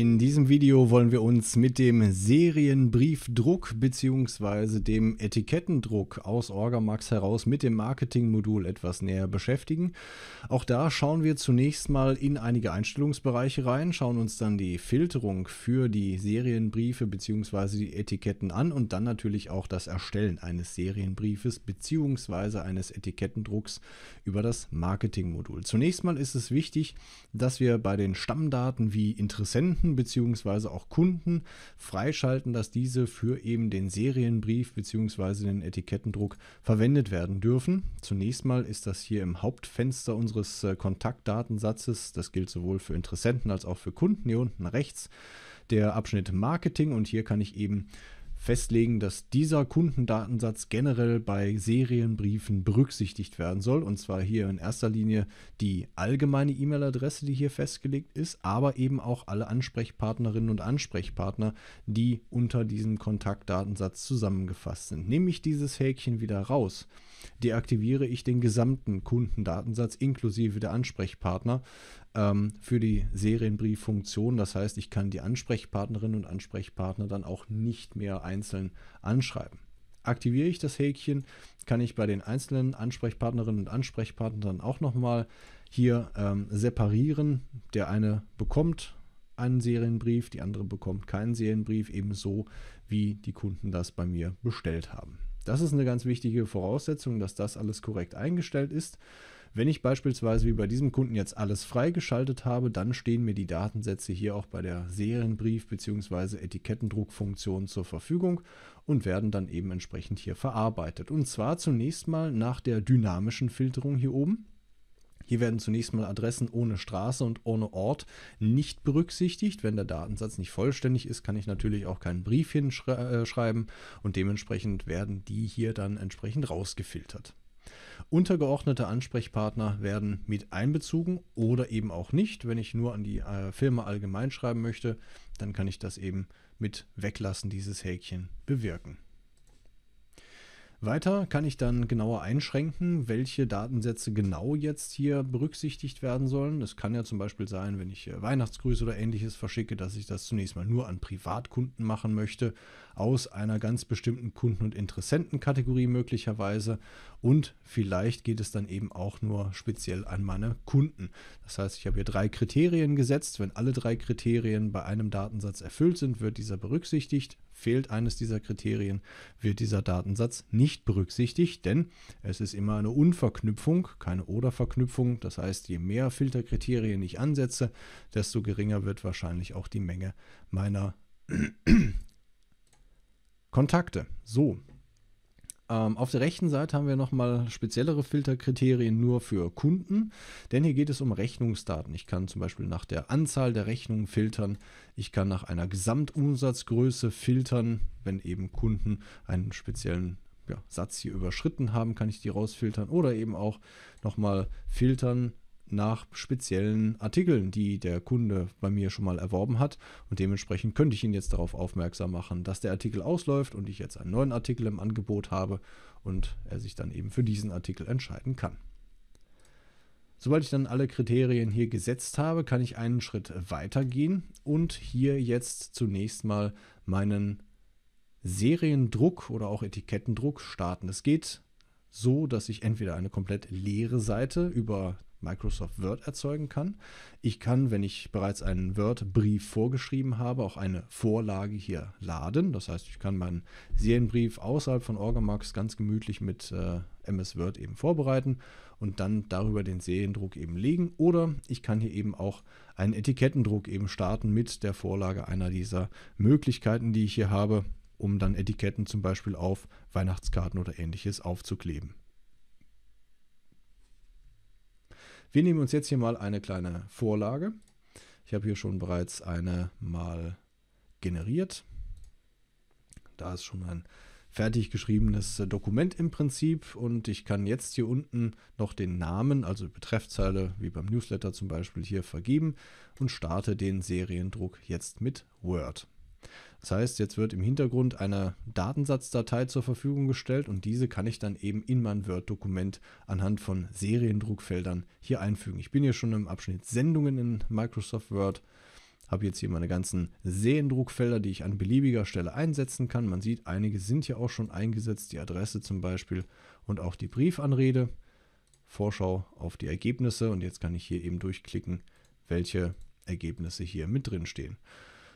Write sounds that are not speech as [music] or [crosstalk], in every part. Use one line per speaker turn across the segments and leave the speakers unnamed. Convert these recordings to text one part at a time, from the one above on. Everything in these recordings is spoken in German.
In diesem Video wollen wir uns mit dem Serienbriefdruck bzw. dem Etikettendruck aus Orgamax heraus mit dem Marketingmodul etwas näher beschäftigen. Auch da schauen wir zunächst mal in einige Einstellungsbereiche rein, schauen uns dann die Filterung für die Serienbriefe bzw. die Etiketten an und dann natürlich auch das Erstellen eines Serienbriefes bzw. eines Etikettendrucks über das Marketingmodul. Zunächst mal ist es wichtig, dass wir bei den Stammdaten wie Interessenten Interessenten bzw. auch Kunden freischalten, dass diese für eben den Serienbrief bzw. den Etikettendruck verwendet werden dürfen. Zunächst mal ist das hier im Hauptfenster unseres äh, Kontaktdatensatzes. Das gilt sowohl für Interessenten als auch für Kunden. Hier unten rechts der Abschnitt Marketing und hier kann ich eben festlegen, dass dieser Kundendatensatz generell bei Serienbriefen berücksichtigt werden soll. Und zwar hier in erster Linie die allgemeine E-Mail-Adresse, die hier festgelegt ist, aber eben auch alle Ansprechpartnerinnen und Ansprechpartner, die unter diesem Kontaktdatensatz zusammengefasst sind. Nehme ich dieses Häkchen wieder raus, deaktiviere ich den gesamten Kundendatensatz inklusive der Ansprechpartner ähm, für die Serienbrieffunktion. Das heißt, ich kann die Ansprechpartnerinnen und Ansprechpartner dann auch nicht mehr einzeln anschreiben. Aktiviere ich das Häkchen, kann ich bei den einzelnen Ansprechpartnerinnen und Ansprechpartnern dann auch nochmal hier ähm, separieren. Der eine bekommt einen Serienbrief, die andere bekommt keinen Serienbrief, ebenso wie die Kunden das bei mir bestellt haben. Das ist eine ganz wichtige Voraussetzung, dass das alles korrekt eingestellt ist. Wenn ich beispielsweise wie bei diesem Kunden jetzt alles freigeschaltet habe, dann stehen mir die Datensätze hier auch bei der Serienbrief- bzw. Etikettendruckfunktion zur Verfügung und werden dann eben entsprechend hier verarbeitet. Und zwar zunächst mal nach der dynamischen Filterung hier oben. Hier werden zunächst mal Adressen ohne Straße und ohne Ort nicht berücksichtigt. Wenn der Datensatz nicht vollständig ist, kann ich natürlich auch keinen Brief hinschreiben äh, und dementsprechend werden die hier dann entsprechend rausgefiltert. Untergeordnete Ansprechpartner werden mit einbezogen oder eben auch nicht. Wenn ich nur an die äh, Firma allgemein schreiben möchte, dann kann ich das eben mit weglassen, dieses Häkchen bewirken. Weiter kann ich dann genauer einschränken, welche Datensätze genau jetzt hier berücksichtigt werden sollen. Das kann ja zum Beispiel sein, wenn ich äh, Weihnachtsgrüße oder ähnliches verschicke, dass ich das zunächst mal nur an Privatkunden machen möchte, aus einer ganz bestimmten Kunden- und Interessentenkategorie möglicherweise. Und vielleicht geht es dann eben auch nur speziell an meine Kunden. Das heißt, ich habe hier drei Kriterien gesetzt. Wenn alle drei Kriterien bei einem Datensatz erfüllt sind, wird dieser berücksichtigt. Fehlt eines dieser Kriterien, wird dieser Datensatz nicht berücksichtigt, denn es ist immer eine Unverknüpfung, keine Oder-Verknüpfung. Das heißt, je mehr Filterkriterien ich ansetze, desto geringer wird wahrscheinlich auch die Menge meiner [clears throat] Kontakte. So, ähm, auf der rechten Seite haben wir nochmal speziellere Filterkriterien nur für Kunden, denn hier geht es um Rechnungsdaten. Ich kann zum Beispiel nach der Anzahl der Rechnungen filtern. Ich kann nach einer Gesamtumsatzgröße filtern, wenn eben Kunden einen speziellen ja, Satz hier überschritten haben, kann ich die rausfiltern oder eben auch nochmal filtern nach speziellen Artikeln, die der Kunde bei mir schon mal erworben hat. Und dementsprechend könnte ich ihn jetzt darauf aufmerksam machen, dass der Artikel ausläuft und ich jetzt einen neuen Artikel im Angebot habe und er sich dann eben für diesen Artikel entscheiden kann. Sobald ich dann alle Kriterien hier gesetzt habe, kann ich einen Schritt weitergehen und hier jetzt zunächst mal meinen Seriendruck oder auch Etikettendruck starten. Es geht so, dass ich entweder eine komplett leere Seite über Microsoft Word erzeugen kann. Ich kann, wenn ich bereits einen Word-Brief vorgeschrieben habe, auch eine Vorlage hier laden. Das heißt, ich kann meinen Serienbrief außerhalb von Orgamax ganz gemütlich mit äh, MS Word eben vorbereiten und dann darüber den Seriendruck eben legen. Oder ich kann hier eben auch einen Etikettendruck eben starten mit der Vorlage einer dieser Möglichkeiten, die ich hier habe, um dann Etiketten zum Beispiel auf Weihnachtskarten oder ähnliches aufzukleben. Wir nehmen uns jetzt hier mal eine kleine Vorlage. Ich habe hier schon bereits eine mal generiert. Da ist schon ein fertig geschriebenes Dokument im Prinzip und ich kann jetzt hier unten noch den Namen, also Betreffzeile, wie beim Newsletter zum Beispiel hier vergeben und starte den Seriendruck jetzt mit Word. Das heißt, jetzt wird im Hintergrund eine Datensatzdatei zur Verfügung gestellt und diese kann ich dann eben in mein Word-Dokument anhand von Seriendruckfeldern hier einfügen. Ich bin hier schon im Abschnitt Sendungen in Microsoft Word, habe jetzt hier meine ganzen Seriendruckfelder, die ich an beliebiger Stelle einsetzen kann. Man sieht, einige sind hier auch schon eingesetzt, die Adresse zum Beispiel und auch die Briefanrede. Vorschau auf die Ergebnisse und jetzt kann ich hier eben durchklicken, welche Ergebnisse hier mit drin stehen.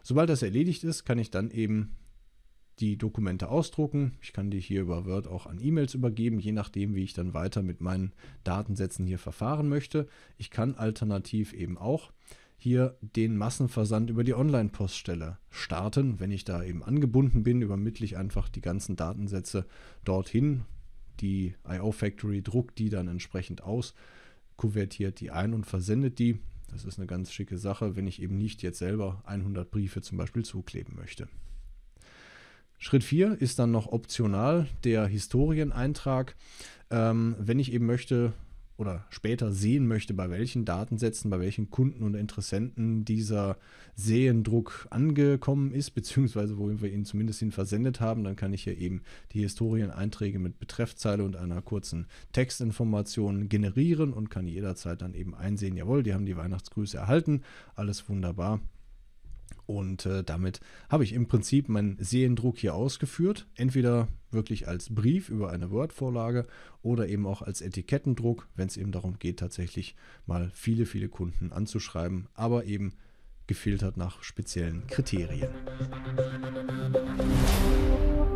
Sobald das erledigt ist, kann ich dann eben die Dokumente ausdrucken. Ich kann die hier über Word auch an E-Mails übergeben, je nachdem, wie ich dann weiter mit meinen Datensätzen hier verfahren möchte. Ich kann alternativ eben auch hier den Massenversand über die Online-Poststelle starten. Wenn ich da eben angebunden bin, übermittle ich einfach die ganzen Datensätze dorthin. Die IO Factory druckt die dann entsprechend aus, kuvertiert die ein und versendet die das ist eine ganz schicke Sache, wenn ich eben nicht jetzt selber 100 Briefe zum Beispiel zukleben möchte. Schritt 4 ist dann noch optional der Historieneintrag. Ähm, wenn ich eben möchte, oder später sehen möchte, bei welchen Datensätzen, bei welchen Kunden und Interessenten dieser Sehendruck angekommen ist, beziehungsweise wo wir ihn zumindest hin versendet haben, dann kann ich hier eben die Historieneinträge mit Betreffzeile und einer kurzen Textinformation generieren und kann jederzeit dann eben einsehen, jawohl, die haben die Weihnachtsgrüße erhalten, alles wunderbar. Und äh, damit habe ich im Prinzip meinen Sehendruck hier ausgeführt. Entweder wirklich als Brief über eine Word-Vorlage oder eben auch als Etikettendruck, wenn es eben darum geht, tatsächlich mal viele, viele Kunden anzuschreiben, aber eben gefiltert nach speziellen Kriterien. Musik